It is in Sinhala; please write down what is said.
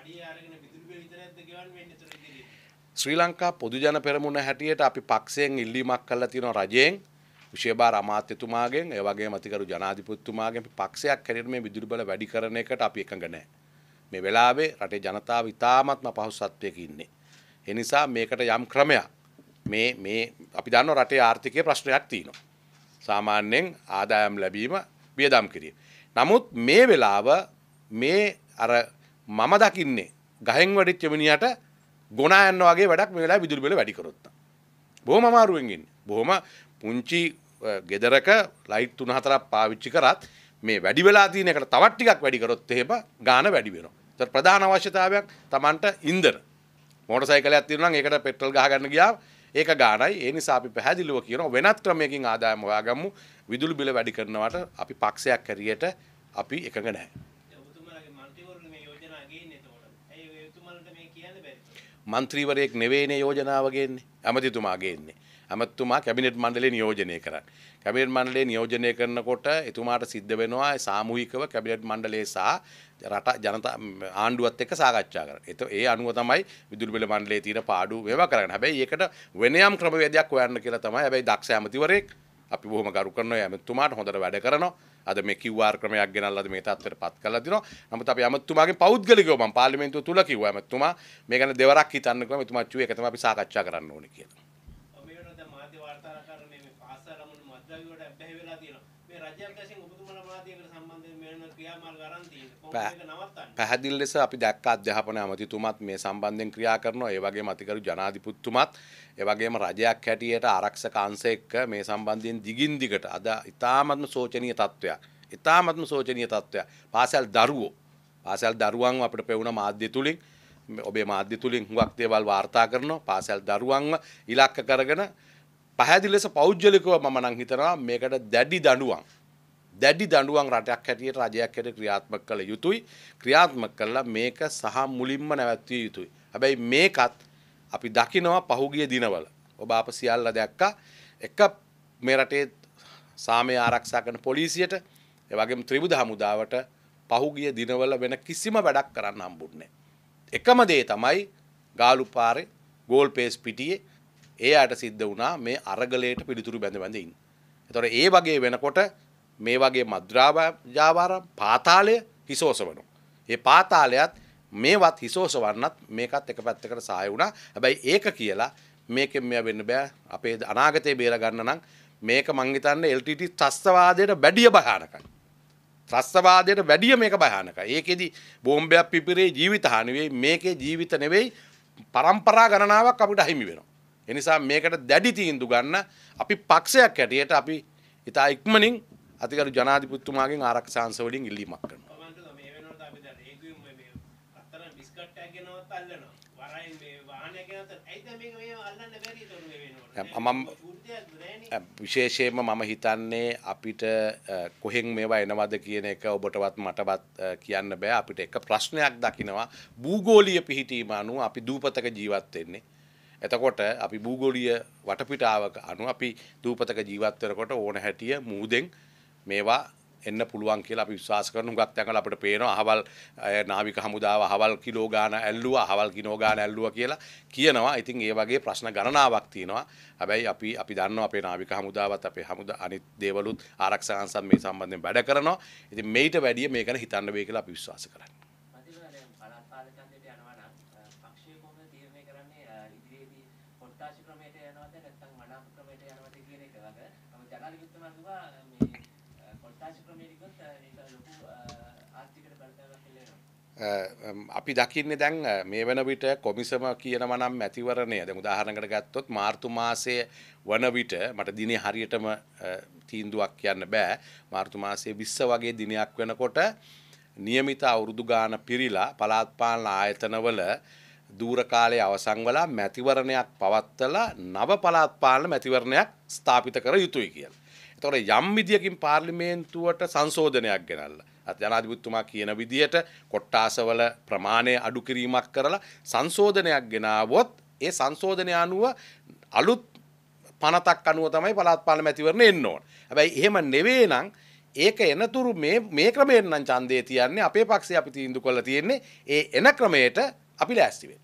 අඩිය අරගෙන විදුලි බිල් විතරක්ද ගෙවන්න වෙන්නේ උතන ඉදිරියේ? ශ්‍රී ලංකා පොදු ජන පෙරමුණ හැටියට අපි පක්ෂයෙන් ඉල්ලීමක් කරලා තියෙනවා රජයෙන් විශේෂභාර අමාත්‍යතුමාගෙන් ඒ වගේම අතිකරු ජනාධිපතිතුමාගෙන් පක්ෂයක් හැටියට මේ විදුලි බල වැඩි කරන එකට අපි එකඟ නැහැ. මේ වෙලාවේ රටේ ජනතාව ඉතාමත්ම පහසුත්වයක ඉන්නේ. ඒ නිසා මේකට යම් ක්‍රමයක් මේ මේ අපි දන්නවා රටේ ආර්ථිකයේ ප්‍රශ්නයක් තියෙනවා. සාමාන්‍යයෙන් ආදායම් ලැබීම වියදම් කිරීම. නමුත් මේ වෙලාව මේ අර මම දකින්නේ ගහෙන් වැඩිච්ච මිනිහට ගොනා යන්න වගේ වැඩක් මේ වෙලාවේ විදුලි බිල වැඩි කරොත්. බොහොම අමාරුවෙන් ඉන්නේ. බොහොම පුංචි ගෙදරක ලයිට් 3-4ක් පාවිච්චි කරත් මේ වැඩි වෙලා තියෙන එකට තවත් ටිකක් වැඩි කරොත් එහෙම ගාණ වැඩි වෙනවා. ඒතර ප්‍රධාන අවශ්‍යතාවයක් Tamanට ඉන්ධන. මෝටර් සයිකලයක් තියෙනවා නම් ඒකට පෙට්‍රල් ගහ ගන්න ගියාම ඒක ගානයි ඒ නිසා අපි පැහැදිලිව කියනවා වෙනත් ක්‍රමයකින් ආදායම හොයාගමු විදුලි බිල වැඩි කරනවට අපි පක්ෂයක් හැරියට අපි එකඟ නැහැ මන්ත්‍රීවරුන් මේ යෝජනා ගේන්නේ එතකොට. ඇයි එතුමලට මේ කියන්න බැරිද? මන්ත්‍රීවරයෙක් නෙවෙයිනේ යෝජනාව ගේන්නේ. ඇමතිතුමා ගේන්නේ. ඇමතිතුමා කැබිනට් මණ්ඩලේ නියෝජනය කරන්නේ. කැබිනට් මණ්ඩලේ නියෝජනය කරනකොට එතුමාට සිද්ධ වෙනවා සාමූහිකව කැබිනට් මණ්ඩලයේ සහ රට ජනතා ආණ්ඩුවත් එක්ක සාකච්ඡා කරන්න. ඒත ඒ අනුව තමයි විදුලි බල මණ්ඩලයේ තියෙන පාඩු වේවා කරන්න. හැබැයි ඒකට වෙනයම් ක්‍රමවේදයක් හොයන්න කියලා තමයි. හැබැයි දක්ෂ ඇමතිවරයෙක් අපි බොහොම ගරු කරනවා ඇමතිතුමාට හොඳට වැඩ කරනවා. අද මේ කිව්වාර් ක්‍රමයක් ගෙනල්ලද මේ තත්ත්වයට පත් කරලා දිනවා. නමුත් අපි අමතුමාගේ පෞද්ගලිකව මම පාර්ලිමේන්තුව තුල කිව්වා අමතුමා මේ ගැන දෙවරක් හිතන්න කියලා මතුමා චුවේ එක තමයි අපි සාකච්ඡා කරන්න ඕනේ කියලා. මේ වෙනකොට මාධ්‍ය වාර්තාකාරකම මේ පාසල මුළු මද්දවියට බැහැ වෙලා තියෙනවා. පැහැදිල් ලෙස අපි දැක්ක අධ්‍යාපන ඇමතිතුමත් මේ සම්බන්ධයෙන් ක්‍රියා කරනවා ඒ වගේම අතිකරු ජනාධිපතිතුමත් ඒ වගේම රජයක් හැටියට ආරක්ෂක අංශය එක්ක මේ සම්බන්ධයෙන් දිගින් දිගට අද ඉතාමත්ම සෝචනීය තත්වයක්. ඉතාමත්ම සෝචනීය තත්වයක්. පාසල් දරුවෝ පාසල් දරුවන්ව අපිට පෙවුන මාධ්‍ය තුලින් ඔබේ මාධ්‍ය තුලින් හුඟක් දේවල් වාර්තා කරනවා. පාසල් දරුවන්ව ඉලක්ක කරගෙන පැහැදිලි ලෙස පෞද්ගලිකව මම නම් හිතනවා මේකට දැඩි දඬුවම් දැඩි දඬුවම් රටයක් හැටියට රජයක් හැටියට ක්‍රියාත්මක කළ යුතුයි ක්‍රියාත්මක කළා මේක සහ මුලින්ම නැවැත්විය යුතුයි හැබැයි මේකත් අපි දකිනවා පහුගිය දිනවල ඔබ අප සියල්ල දැක්කා එක මේ රටේ සාමය ආරක්ෂා කරන පොලිසියට ඒ වගේම ත්‍රිබුද හමුදාවට පහුගිය දිනවල වෙන කිසිම වැඩක් කරන්න හම්බුන්නේ එකම දේ තමයි ගාලු පාරේ ගෝල් පේස් පිටියේ ඒ අයට සිද්ධ වුණා මේ අරගලයට පිළිතුරු බැඳ බැඳින්. එතොට ඒ වගේ වෙනකොට මේ වගේ මද්‍රාජාවාර පාතාලය හිසෝසවනු. ඒ පාතාලයත් මේවත් හිසෝසවන්නත් මේකත් එක පැත්තකට සහය වුණා හැබැයි ඒක කියලා මේක මෙය වෙන්න බෑ අපේ අනාගතය බේරගන්න නම් මේක මංගිතන්න එල්ටට ත්‍රස්තවාදයට බැඩිය භයානකයි. ත්‍රස්තවාදයට වැඩිය මේක භයානක ඒකෙදි බෝම්භයක් පිපිරේ ජීවිත හානිවෙයි මේකේ ජීවිත නෙවෙයි පරම්පරා ගණනාවක් අපිට අහිමි වෙනවා. එනිසා මේකට දැඩි තීන්දු ගන්න අපි පක්ෂයක් ඇටියට අපි ඉතා ඉක්මනින් අතිකරු ජනාධිපතිතුමාගෙන් ආරක්ෂාංශ වලින් ඉල්ලීමක් කරනවා. විශේෂයෙන්ම මම හිතන්නේ අපිට කොහෙන් මේවා එනවද කියන එක ඔබටවත් මටවත් කියන්න බෑ අපිට එක ප්‍රශ්නයක් දකිනවා භූගෝලීය පිහිටීම අනුව අපි දූපතක ජීවත් වෙන්නේ එතකොට අපි භූගොලිය වටපිටාවක අනු අපි දූපතක ජීවත්වරකොට ඕන හැටිය මූදෙන් මේවා එන්න පුළුවන් කියලා අපි විශ්වාස කරන හුඟක් තැන්වල අපිට පේනවා අහවල් නාවික හමුදාව අහවල් කිලෝ ගාන ඇල්ලුවා අහවල් කිනෝ ගාන ඇල්ලුවා කියලා කියනවා. ඉතින් ඒ වගේ ප්‍රශ්න ගණනාවක් තියෙනවා. හැබැයි අපි අපි දන්නවා අපේ නාවික හමුදාවත් අපේ හමුදා අනිත් දේවලුත් ආරක්ෂක අංශත් මේ සම්බන්ධයෙන් වැඩ කරනවා. ඉතින් මේිට වැඩිය මේක ගැන හිතන්න වෙයි කියලා අපි විශ්වාස කරන්නේ. අපි දකින්නේ දැන් මේ වන විට කොමිසම කියනවා නම් මැතිවරණය දැන් උදාහරණයකට ගත්තොත් මාර්තු මාසයේ වන විට මට දිනේ හරියටම තීන්දුවක් කියන්න බෑ මාර්තු මාසයේ 20 වගේ දිනයක් වෙනකොට નિયમિત අවුරුදු ගාන පිරීලා පළාත් පාලන ආයතනවල දූර කාලයේ අවසන් වෙලා මැතිවරණයක් පවත්වලා නව පළාත් පාලන මැතිවරණයක් ස්ථාපිත කර යුතුයි කියලා එතකොට යම් විදියකින් පාර්ලිමේන්තුවට සංශෝධනයක් ගෙනල්ලා අත ජනාධිපතිතුමා කියන විදියට කොට්ටාසවල ප්‍රමාණය අඩු කිරීමක් කරලා සංශෝධනයක් ගෙනාවොත් ඒ සංශෝධනය අනුව අලුත් පනතක් අනුව තමයි පළාත් පාලම ඇතිවරණ එන්න ඕන. හැබැයි එහෙම නෙවෙයි නම් ඒක එනතුරු මේ මේ ක්‍රමයෙන් නම් ඡන්දේ තියන්නේ අපේ පක්ෂේ අපි තීන්දුව කරලා තියෙන්නේ ඒ එන ක්‍රමයට අපි ලෑස්ති වෙන්න.